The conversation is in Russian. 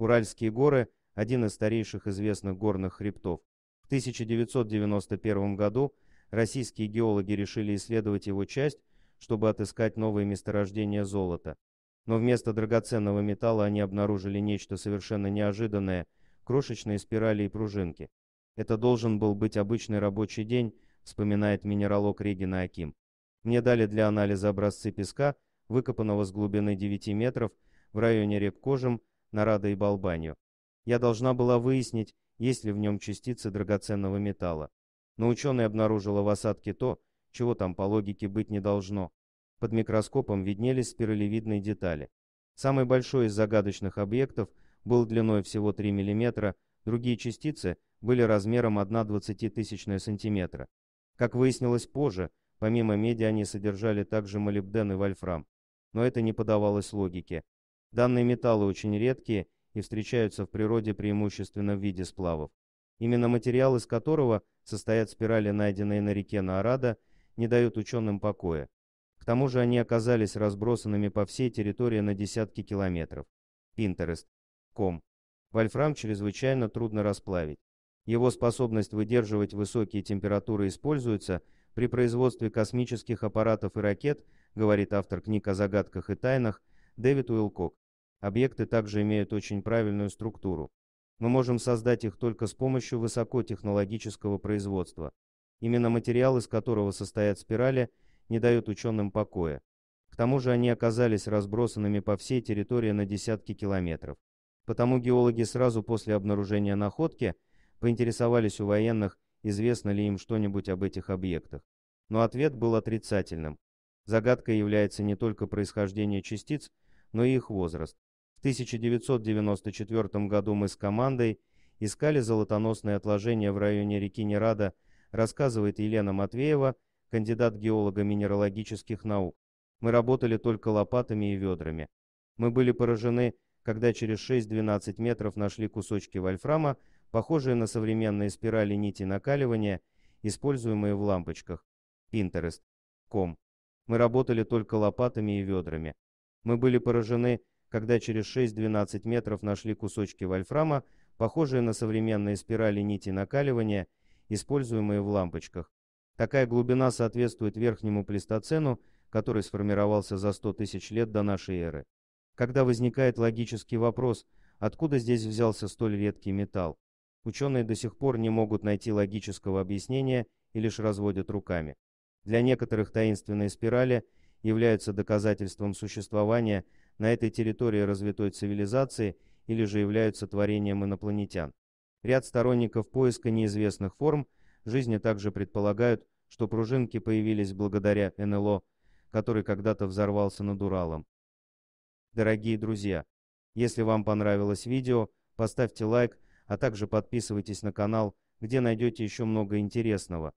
Уральские горы – один из старейших известных горных хребтов. В 1991 году российские геологи решили исследовать его часть, чтобы отыскать новые месторождения золота. Но вместо драгоценного металла они обнаружили нечто совершенно неожиданное – крошечные спирали и пружинки. Это должен был быть обычный рабочий день, вспоминает минералог Регина Аким. Мне дали для анализа образцы песка, выкопанного с глубины 9 метров в районе рек Кожем Нарада и Балбанью. Я должна была выяснить, есть ли в нем частицы драгоценного металла. Но ученые обнаружила в осадке то, чего там по логике быть не должно. Под микроскопом виднелись спиралевидные детали. Самый большой из загадочных объектов был длиной всего 3 мм, другие частицы были размером 1,20 см. Как выяснилось позже, помимо меди они содержали также молибден и вольфрам. Но это не подавалось логике, Данные металлы очень редкие и встречаются в природе преимущественно в виде сплавов. Именно материал, из которого состоят спирали, найденные на реке Наорада, не дают ученым покоя. К тому же они оказались разбросанными по всей территории на десятки километров. Pinterest. Вольфрам чрезвычайно трудно расплавить. Его способность выдерживать высокие температуры используется при производстве космических аппаратов и ракет, говорит автор книг о загадках и тайнах Дэвид Уилкок. Объекты также имеют очень правильную структуру. Мы можем создать их только с помощью высокотехнологического производства. Именно материал, из которого состоят спирали, не дает ученым покоя. К тому же они оказались разбросанными по всей территории на десятки километров. Потому геологи сразу после обнаружения находки поинтересовались у военных, известно ли им что-нибудь об этих объектах. Но ответ был отрицательным. Загадкой является не только происхождение частиц, но и их возраст. 1994 году мы с командой искали золотоносные отложения в районе реки Нерада, рассказывает Елена Матвеева, кандидат геолога минералогических наук. Мы работали только лопатами и ведрами. Мы были поражены, когда через 6-12 метров нашли кусочки вольфрама, похожие на современные спирали нити накаливания, используемые в лампочках. pinterest.com Мы работали только лопатами и ведрами. Мы были поражены, когда через 6-12 метров нашли кусочки вольфрама, похожие на современные спирали нити накаливания, используемые в лампочках. Такая глубина соответствует верхнему плестоцену, который сформировался за 100 тысяч лет до нашей эры. Когда возникает логический вопрос, откуда здесь взялся столь редкий металл, ученые до сих пор не могут найти логического объяснения и лишь разводят руками. Для некоторых таинственные спирали являются доказательством существования – на этой территории развитой цивилизации или же являются творением инопланетян. Ряд сторонников поиска неизвестных форм жизни также предполагают, что пружинки появились благодаря НЛО, который когда-то взорвался над Уралом. Дорогие друзья, если вам понравилось видео, поставьте лайк, а также подписывайтесь на канал, где найдете еще много интересного.